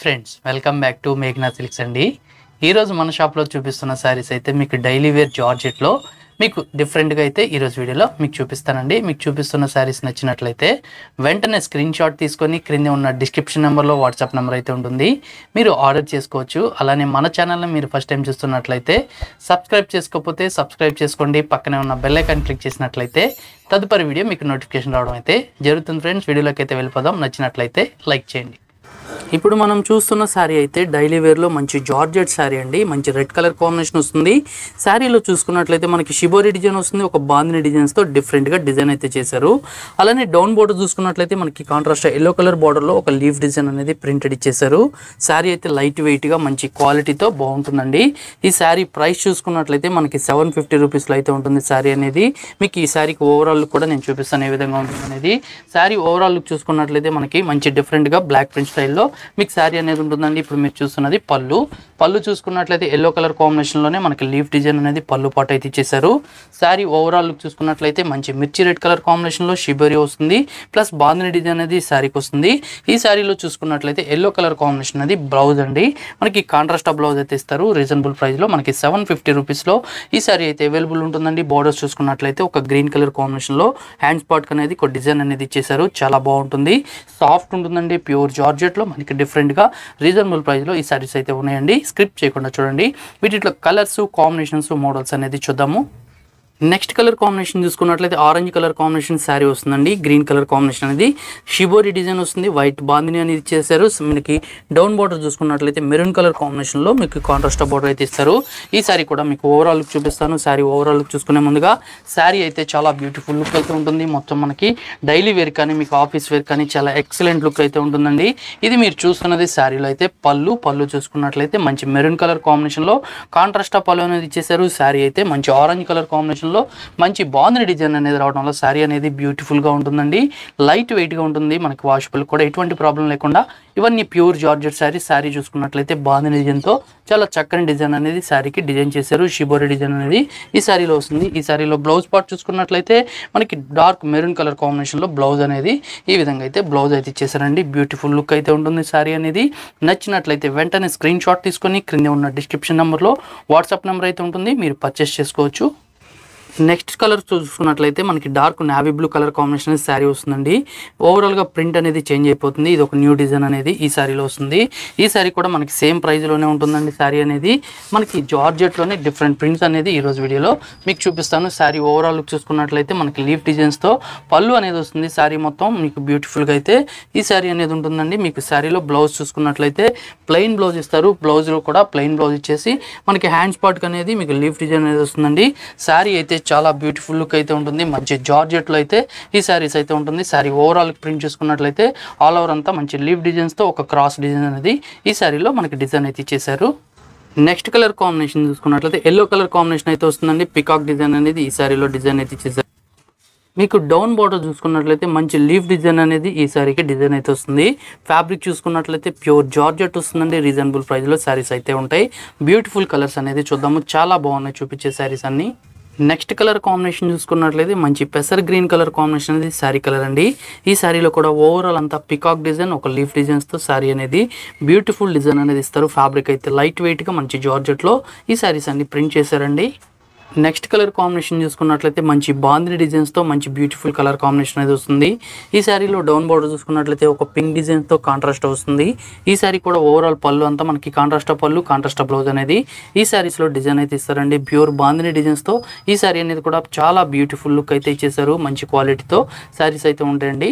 friends welcome back to మేఘనా Silks అండి ఈరోజు మన షాప్లో చూపిస్తున్న శారీస్ అయితే మీకు డైలీ వేర్ జార్జెట్లో మీకు డిఫరెంట్గా అయితే ఈరోజు వీడియోలో మీకు చూపిస్తానండి మీకు చూపిస్తున్న శారీస్ నచ్చినట్లయితే వెంటనే స్క్రీన్ షాట్ తీసుకొని క్రింద ఉన్న డిస్క్రిప్షన్ నెంబర్లో వాట్సాప్ నెంబర్ అయితే ఉంటుంది మీరు ఆర్డర్ చేసుకోవచ్చు అలానే మన ఛానల్ని మీరు ఫస్ట్ టైం చూస్తున్నట్లయితే సబ్స్క్రైబ్ చేసుకోకపోతే సబ్స్క్రైబ్ చేసుకోండి పక్కనే ఉన్న బెల్ ఐకాన్ క్లిక్ చేసినట్లయితే తదుపరి వీడియో మీకు నోటిఫికేషన్ రావడం అయితే జరుగుతుంది ఫ్రెండ్స్ వీడియోలోకి అయితే వెళ్ళిపోదాం నచ్చినట్లయితే లైక్ చేయండి ఇప్పుడు మనం చూస్తున్న శారీ అయితే డైలీ వేర్లో మంచి జార్జెట్ శారీ అండి మంచి రెడ్ కలర్ కాంబినేషన్ వస్తుంది శారీలో చూసుకున్నట్లయితే మనకి షిబోరి డిజైన్ వస్తుంది ఒక బాందిని డిజైన్స్తో డిఫరెంట్గా డిజైన్ అయితే చేశారు అలానే డౌన్ బోర్డర్ చూసుకున్నట్లయితే మనకి కాంట్రాస్ట్ ఎల్లో కలర్ బార్డర్లో ఒక లీఫ్ డిజైన్ అనేది ప్రింటెడ్ ఇచ్చేశారు శారీ అయితే లైట్ వెయిట్గా మంచి క్వాలిటీతో బాగుంటుందండి ఈ శారీ ప్రైస్ చూసుకున్నట్లయితే మనకి సెవెన్ ఫిఫ్టీ రూపీస్లో అయితే ఉంటుంది శారీ అనేది మీకు ఈ శారీకి ఓవరాల్ కూడా నేను చూపిస్తాను ఏ విధంగా ఉంటుంది అనేది శారీ ఓవరాల్ లుక్ చూసుకున్నట్లయితే మనకి మంచి డిఫరెంట్గా బ్లాక్ ప్రింట్ స్టైల్లో మీకు శారీ అనేది ఉంటుందండి ఇప్పుడు మీరు చూస్తున్నది పళ్ళు పళ్ళు చూసుకున్నట్లయితే ఎల్లో కలర్ కాంబినేషన్లోనే మనకి లీఫ్ డిజైన్ అనేది పళ్ళు పాటు అయితే ఇచ్చేసారు శారీ ఓవరాల్ లుక్ చూసుకున్నట్లయితే మంచి మిర్చి రెడ్ కలర్ కాంబినేషన్లో షిబరి వస్తుంది ప్లస్ బాంధిని డిజైన్ అనేది శారీకి వస్తుంది ఈ శారీలో చూసుకున్నట్లయితే ఎల్లో కలర్ కాంబినేషన్ అనేది బ్లౌజ్ అండి మనకి కాంట్రాస్ట్ బ్లౌజ్ అయితే ఇస్తారు రీజనబుల్ ప్రైస్లో మనకి సెవెన్ ఫిఫ్టీ రూపీస్లో ఈ శారీ అయితే అవైలబుల్ ఉంటుందండి బార్డర్స్ చూసుకున్నట్లయితే ఒక గ్రీన్ కలర్ కాంబినేషన్లో హ్యాండ్ స్పాట్ అనేది ఒక డిజైన్ అనేది ఇచ్చేసారు చాలా బాగుంటుంది సాఫ్ట్ ఉంటుందండి ప్యూర్ జార్జెట్లో మనకి డిఫరెంట్ డిఫరెంట్గా రీజనబుల్ ప్రైస్లో ఈ శారీస్ అయితే ఉన్నాయండి స్క్రిప్ట్ చేయకుండా చూడండి వీటిలో కలర్స్ కాంబినేషన్స్ మోడల్స్ అనేది చూద్దాము నెక్స్ట్ కలర్ కాంబినేషన్ చూసుకున్నట్లయితే ఆరెంజ్ కలర్ కాంబినేషన్ శారీ వస్తుందండి గ్రీన్ కలర్ కాంబినేషన్ అనేది షిబోరి డిజైన్ వస్తుంది వైట్ బాందిని అనేది చేశారు మనకి డౌన్ బార్డర్ చూసుకున్నట్లయితే మెరూన్ కలర్ కాంబినేషన్లో మీకు కాంట్రాస్ట్ బార్డర్ అయితే ఇస్తారు ఈ శారీ కూడా మీకు ఓవరాల్ లుక్ చూపిస్తాను శారీ ఓవరాల్ లుక్ చూసుకునే ముందుగా శారీ అయితే చాలా బ్యూటిఫుల్ లుక్ అయితే ఉంటుంది మొత్తం మనకి డైలీ వేర్ కానీ మీకు ఆఫీస్ వేర్ కానీ చాలా ఎక్సలెంట్ లుక్ అయితే ఉంటుందండి ఇది మీరు చూస్తున్నది శారీలో అయితే పళ్ళు పళ్ళు చూసుకున్నట్లయితే మంచి మెరూన్ కలర్ కాంబినేషన్లో కాంట్రాస్ట్ పళ్ళు అనేది ఇచ్చేసారు శారీ అయితే మంచి ఆరెంజ్ కలర్ కాంబినేషన్ కలర్లో మంచి బాగుంది డిజైన్ అనేది రావడం వల్ల శారీ అనేది బ్యూటిఫుల్గా ఉంటుందండి లైట్ వెయిట్గా ఉంటుంది మనకి వాషబుల్ కూడా ఎటువంటి ప్రాబ్లం లేకుండా ఇవన్నీ ప్యూర్ జార్జెట్ శారీ శారీ చూసుకున్నట్లయితే బాగుంది డిజైన్తో చాలా చక్కని డిజైన్ అనేది శారీకి డిజైన్ చేశారు షిబోరి డిజైన్ అనేది ఈ శారీలో వస్తుంది ఈ శారీలో బ్లౌజ్ పార్ట్ చూసుకున్నట్లయితే మనకి డార్క్ మెరూన్ కలర్ కాంబినేషన్లో బ్లౌజ్ అనేది ఈ విధంగా అయితే బ్లౌజ్ అయితే ఇచ్చేసారండి బ్యూటిఫుల్ లుక్ అయితే ఉంటుంది శారీ అనేది నచ్చినట్లయితే వెంటనే స్క్రీన్ షాట్ తీసుకొని క్రింద ఉన్న డిస్క్రిప్షన్ నెంబర్లో వాట్సాప్ నెంబర్ అయితే ఉంటుంది మీరు పర్చేస్ చేసుకోవచ్చు నెక్స్ట్ కలర్ చూసుకున్నట్లయితే మనకి dark navy blue colour combination sari వస్తుందండి ఓవరాల్గా ప్రింట్ అనేది చేంజ్ అయిపోతుంది ఇది ఒక న్యూ డిజైన్ అనేది ఈ శారీలో వస్తుంది ఈ శారీ కూడా మనకి సేమ్ ప్రైస్లోనే ఉంటుందండి శారీ అనేది మనకి జార్జెట్లోనే డిఫరెంట్ ప్రింట్స్ అనేది ఈరోజు వీడియోలో మీకు చూపిస్తాను శారీ ఓవరాల్ లుక్ చూసుకున్నట్లయితే మనకి లీఫ్ డిజైన్స్తో పళ్ళు అనేది వస్తుంది శారీ మొత్తం మీకు బ్యూటిఫుల్గా అయితే ఈ శారీ అనేది ఉంటుందండి మీకు శారీలో బ్లౌజ్ చూసుకున్నట్లయితే ప్లెయిన్ బ్లౌజ్ ఇస్తారు బ్లౌజ్లో కూడా ప్లెయిన్ బ్లౌజ్ ఇచ్చేసి మనకి హ్యాండ్ స్పాట్కి అనేది మీకు లీఫ్ డిజైన్ అనేది వస్తుందండి శారీ అయితే చాలా బ్యూటిఫుల్ లుక్ అయితే ఉంటుంది మంచి జార్జెట్లో అయితే ఈ శారీస్ అయితే ఉంటుంది శారీ ఓవరాల్ ప్రింట్ చూసుకున్నట్లయితే ఆల్ ఓవర్ అంతా మంచి లీవ్ డిజైన్స్తో ఒక క్రాస్ డిజైన్ అనేది ఈ శారీలో మనకి డిజైన్ అయితే ఇచ్చేసారు నెక్స్ట్ కలర్ కాంబినేషన్ చూసుకున్నట్లయితే ఎల్లో కలర్ కాంబినేషన్ అయితే వస్తుందండి పికాక్ డిజైన్ అనేది ఈ శారీలో డిజైన్ అయితే ఇచ్చేసారు మీకు డౌన్ బార్డర్ చూసుకున్నట్లయితే మంచి లీఫ్ డిజైన్ అనేది ఈ శారీకి డిజైన్ అయితే వస్తుంది ఫ్యాబ్రిక్ చూసుకున్నట్లయితే ప్యూర్ జార్జెట్ వస్తుందండి రీజనబుల్ ప్రైస్లో శారీస్ అయితే ఉంటాయి బ్యూటిఫుల్ కలర్స్ అనేది చూద్దాము చాలా బాగున్నాయి చూపించే శారీస్ అన్నీ నెక్స్ట్ కలర్ కాంబినేషన్ చూసుకున్నట్లయితే మంచి పెసర్ గ్రీన్ కలర్ కాంబినేషన్ అనేది శారీ కలర్ అండి ఈ శారీలో కూడా ఓవరాల్ అంతా పికాక్ డిజైన్ ఒక లీఫ్ డిజైన్స్తో శారీ అనేది బ్యూటిఫుల్ డిజైన్ అనేది ఇస్తారు ఫ్యాబ్రిక్ అయితే లైట్ వెయిట్గా మంచి జార్జెట్లో ఈ శారీస్ అన్ని ప్రింట్ చేశారండి నెక్స్ట్ కలర్ కాంబినేషన్ చూసుకున్నట్లయితే మంచి బాంద్రీ డిజైన్స్తో మంచి బ్యూటిఫుల్ కలర్ కాంబినేషన్ అయితే వస్తుంది ఈ శారీలో డౌన్ బార్డర్ చూసుకున్నట్లయితే ఒక పింక్ తో కాంట్రాస్ట్ వస్తుంది ఈ శారీ కూడా ఓవరాల్ పళ్ళు అంతా మనకి కాంట్రాస్ట్ పళ్ళు కాంట్రాస్ట్ బ్లౌజ్ అనేది ఈ శారీస్లో డిజైన్ అయితే ఇస్తారండి ప్యూర్ బాంద్రీ డిజైన్స్తో ఈ శారీ అనేది కూడా చాలా బ్యూటిఫుల్ లుక్ అయితే ఇచ్చేసారు మంచి క్వాలిటీతో శారీస్ అయితే ఉంటాయండి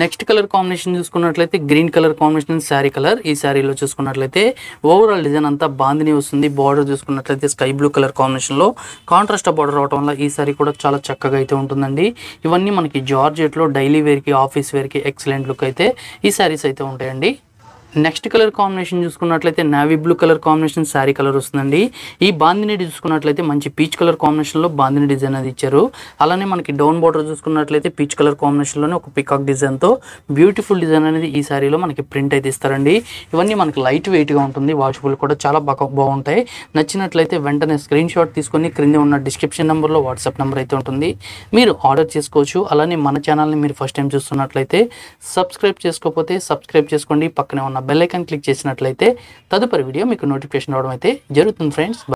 నెక్స్ట్ కలర్ కాంబినేషన్ చూసుకున్నట్లయితే green colour combination sari colour ఈ శారీలో చూసుకున్నట్లయితే ఓవరాల్ డిజైన్ అంతా బాందిని వస్తుంది బార్డర్ చూసుకున్నట్లయితే స్కై బ్లూ కలర్ కాంబినేషన్లో కాంట్రాస్ట్ బార్డర్ అవడం వల్ల ఈ శారీ కూడా చాలా చక్కగా అయితే ఉంటుందండి ఇవన్నీ మనకి జార్జెట్లో డైలీ వేర్కి ఆఫీస్ వేర్కి ఎక్సలెంట్ లుక్ అయితే ఈ శారీస్ అయితే ఉంటాయండి నెక్స్ట్ కలర్ కాంబినేషన్ చూసుకున్నట్లయితే navy blue colour combination sari colour వస్తుందండి ఈ బాందిని చూసుకున్నట్లయితే మంచి పీచ్ కలర్ కాంబినేషన్లో బాందిని డిజైన్ అది ఇచ్చారు అలానే మనకి డౌన్ బార్డర్ చూసుకున్నట్లయితే పీచ్ కలర్ కాంబినేషన్లోనే ఒక పికాక్ డిజైన్తో బ్యూటిఫుల్ డిజైన్ అనేది ఈ శారీలో మనకి ప్రింట్ అయితే ఇస్తారండి ఇవన్నీ మనకి లైట్ వెయిట్గా ఉంటుంది వాషబుల్ కూడా చాలా బాగా బాగుంటాయి నచ్చినట్లయితే వెంటనే స్క్రీన్ షాట్ తీసుకొని క్రింద ఉన్న డిస్క్రిప్షన్ నెంబర్లో వాట్సాప్ నెంబర్ అయితే ఉంటుంది మీరు ఆర్డర్ చేసుకోవచ్చు అలానే మన ఛానల్ని మీరు ఫస్ట్ టైం చూస్తున్నట్లయితే సబ్స్క్రైబ్ చేసుకోకపోతే సబ్స్క్రైబ్ చేసుకోండి పక్కనే ఉన్న బెల్ ఐకాన్ క్లిక్ చేసినట్లయితే తదుపరి వీడియో మీకు నోటిఫికేషన్ రావడం అయితే జరుగుతుంది ఫ్రెండ్స్